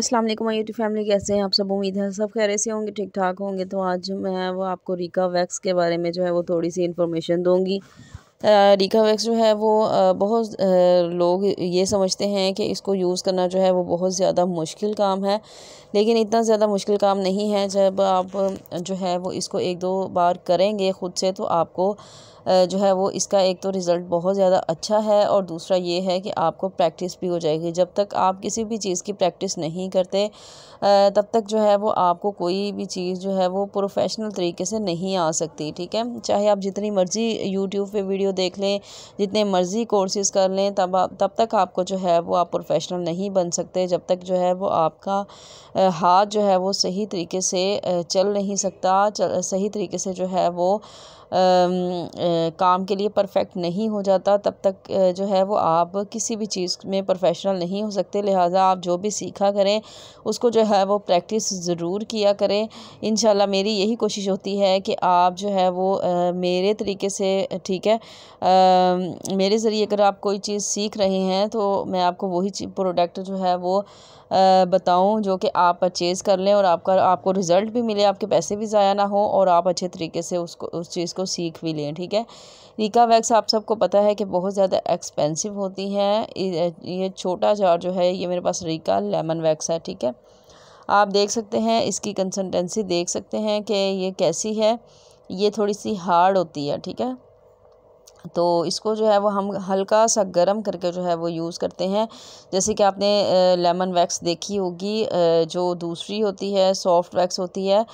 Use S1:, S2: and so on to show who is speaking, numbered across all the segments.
S1: अस्सलाम वालेकुम YouTube family कैसे हैं आप सब उम्मीद है सब खैर से होंगे ठीक ठाक होंगे तो आज मैं वो आपको रीका वैक्स के बारे में जो है वो थोड़ी सी इन्फॉर्मेशन दूंगी रीका वैक्स जो है वो बहुत लोग ये समझते हैं कि इसको यूज़ करना जो है वो बहुत ज़्यादा मुश्किल काम है लेकिन इतना ज़्यादा मुश्किल काम नहीं है जब आप जो है वो इसको एक दो बार करेंगे ख़ुद से तो आपको जो है वो इसका एक तो रिज़ल्ट बहुत ज़्यादा अच्छा है और दूसरा ये है कि आपको प्रैक्टिस भी हो जाएगी जब तक आप किसी भी चीज़ की प्रैक्टिस नहीं करते तब तक जो है वो आपको कोई भी चीज़ जो है वो प्रोफेशनल तरीके से नहीं आ सकती ठीक है चाहे आप जितनी मर्ज़ी यूट्यूब पर वीडियो देख लें जितने मर्ज़ी कोर्सेज कर लें तब आप तब तक आपको जो है वो आप प्रोफेशनल नहीं बन सकते जब तक जो है वो आपका हाथ जो है वो सही तरीके से चल नहीं सकता चल, सही तरीके से जो है वो काम के लिए परफेक्ट नहीं हो जाता तब तक जो है वो आप किसी भी चीज़ में प्रोफेशनल नहीं हो सकते लिहाजा आप जो भी सीखा करें उसको जो है वो प्रैक्टिस ज़रूर किया करें इन मेरी यही कोशिश होती है कि आप जो है वो मेरे तरीके से ठीक है मेरे ज़रिए अगर आप कोई चीज़ सीख रहे हैं तो मैं आपको वही प्रोडक्ट जो है वो बताऊँ जो कि आप परचेज़ कर लें और आपका आपको रिज़ल्ट भी मिले आपके पैसे भी ज़ाया ना हो और आप अच्छे तरीके से उसको उस चीज़ को सीख भी लें ठीक है रीका वैक्स आप सबको पता है कि बहुत ज़्यादा एक्सपेंसिव होती हैं ये छोटा जार जो है ये मेरे पास रीका लेमन वैक्स है ठीक है आप देख सकते हैं इसकी कंसनटेंसी देख सकते हैं कि ये कैसी है ये थोड़ी सी हार्ड होती है ठीक है तो इसको जो है वो हम हल्का सा गर्म करके जो है वो यूज़ करते हैं जैसे कि आपने लेमन वैक्स देखी होगी जो दूसरी होती है सॉफ्ट वैक्स होती है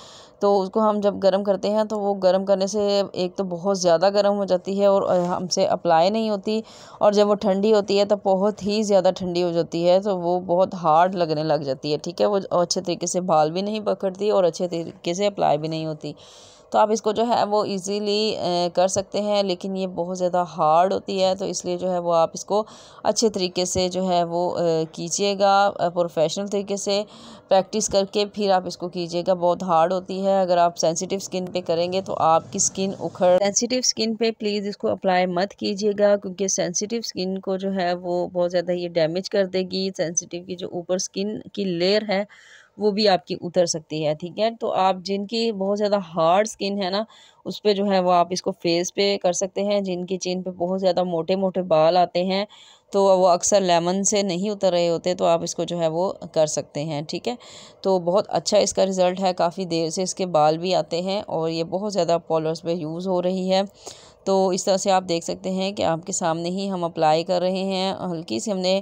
S1: तो उसको हम जब गर्म करते हैं तो वो गर्म करने से एक तो बहुत ज़्यादा गर्म हो जाती है और हमसे अप्लाई नहीं होती और जब वो ठंडी होती है तो बहुत ही ज़्यादा ठंडी हो जाती है तो वो बहुत हार्ड लगने लग जाती है ठीक है वो अच्छे तरीके से बाल भी नहीं पकड़ती और अच्छे तरीके से अप्लाई भी नहीं होती तो आप इसको जो है वो ईज़िली कर सकते हैं लेकिन ये बहुत ज़्यादा हार्ड होती है तो इसलिए जो है वो आप इसको अच्छे तरीके से जो है वो कीजिएगा प्रोफेशनल तरीके से प्रैक्टिस करके फिर आप इसको कीजिएगा बहुत हार्ड होती है अगर आप सेंसिटिव स्किन पे करेंगे तो आपकी स्किन उखड़ सेंसिटिव स्किन पे प्लीज़ इसको अप्लाई मत कीजिएगा क्योंकि सेंसिटिव स्किन को जो है वो बहुत ज़्यादा ये डैमेज कर देगी सेंसिटिव की जो ऊपर स्किन की लेयर है वो भी आपकी उतर सकती है ठीक है तो आप जिनकी बहुत ज़्यादा हार्ड स्किन है ना उस पर जो है वो आप इसको फेस पे कर सकते हैं जिनकी चेन पे बहुत ज़्यादा मोटे मोटे बाल आते हैं तो वो अक्सर लेमन से नहीं उतर रहे होते तो आप इसको जो है वो कर सकते हैं ठीक है तो बहुत अच्छा इसका रिज़ल्ट है काफ़ी देर से इसके बाल भी आते हैं और ये बहुत ज़्यादा पॉलर्स पे यूज़ हो रही है तो इस तरह से आप देख सकते हैं कि आपके सामने ही हम अप्लाई कर रहे हैं हल्की सी हमने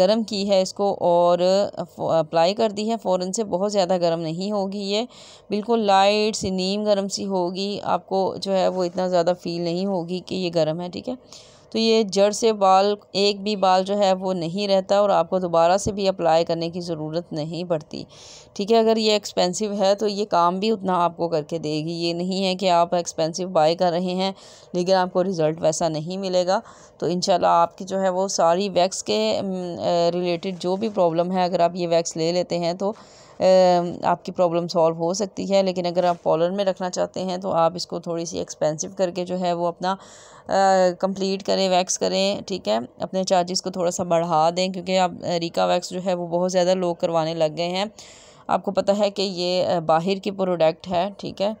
S1: गर्म की है इसको और अप्लाई कर दी है फ़ौर से बहुत ज़्यादा गर्म नहीं होगी ये बिल्कुल लाइट सी नीम गर्म सी होगी आपको जो है वो इतना ज़्यादा फील नहीं होगी कि ये गर्म है ठीक है तो ये जड़ से बाल एक भी बाल जो है वो नहीं रहता और आपको दोबारा से भी अप्लाई करने की ज़रूरत नहीं पड़ती ठीक है अगर ये एक्सपेंसिव है तो ये काम भी उतना आपको करके देगी ये नहीं है कि आप एक्सपेंसिव बाई कर रहे हैं लेकिन आपको रिज़ल्ट वैसा नहीं मिलेगा तो इन आपकी जो है वो सारी वैक्स के रिलेटेड जो भी प्रॉब्लम है अगर आप ये वैक्स ले लेते हैं तो आपकी प्रॉब्लम सॉल्व हो सकती है लेकिन अगर आप पॉलर में रखना चाहते हैं तो आप इसको थोड़ी सी एक्सपेंसिव करके जो है वो अपना कंप्लीट करें वैक्स करें ठीक है अपने चार्जेस को थोड़ा सा बढ़ा दें क्योंकि आप रिका वैक्स जो है वो बहुत ज़्यादा लोग करवाने लग गए हैं आपको पता है कि ये बाहर की प्रोडक्ट है ठीक है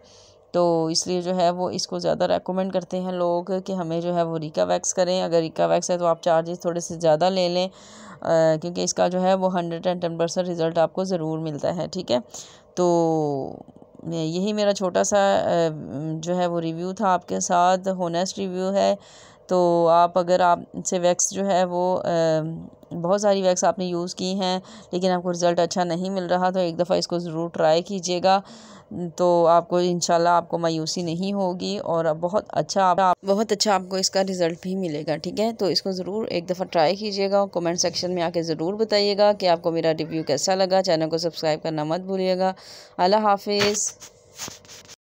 S1: तो इसलिए जो है वो इसको ज़्यादा रेकमेंड करते हैं लोग कि हमें जो है वो रिका वैक्स करें अगर रिका वैक्स है तो आप चार्जेस थोड़े से ज़्यादा ले लें क्योंकि इसका जो है वो hundred and ten percent result आपको ज़रूर मिलता है ठीक है तो यही मेरा छोटा सा जो है वो रिव्यू था आपके साथ होनेस्ट रिव्यू है तो आप अगर आपसे वैक्स जो है वो बहुत सारी वैक्स आपने यूज़ की हैं लेकिन आपको रिज़ल्ट अच्छा नहीं मिल रहा तो एक दफ़ा इसको ज़रूर ट्राई कीजिएगा तो आपको इन आपको मायूसी नहीं होगी और बहुत अच्छा आप बहुत अच्छा आपको इसका रिज़ल्ट भी मिलेगा ठीक है तो इसको ज़रूर एक दफ़ा ट्राई कीजिएगा और कमेंट सेक्शन में आके ज़रूर बताइएगा कि आपको मेरा रिव्यू कैसा लगा चैनल को सब्सक्राइब करना मत भूलिएगा अल्लाह हाफिज़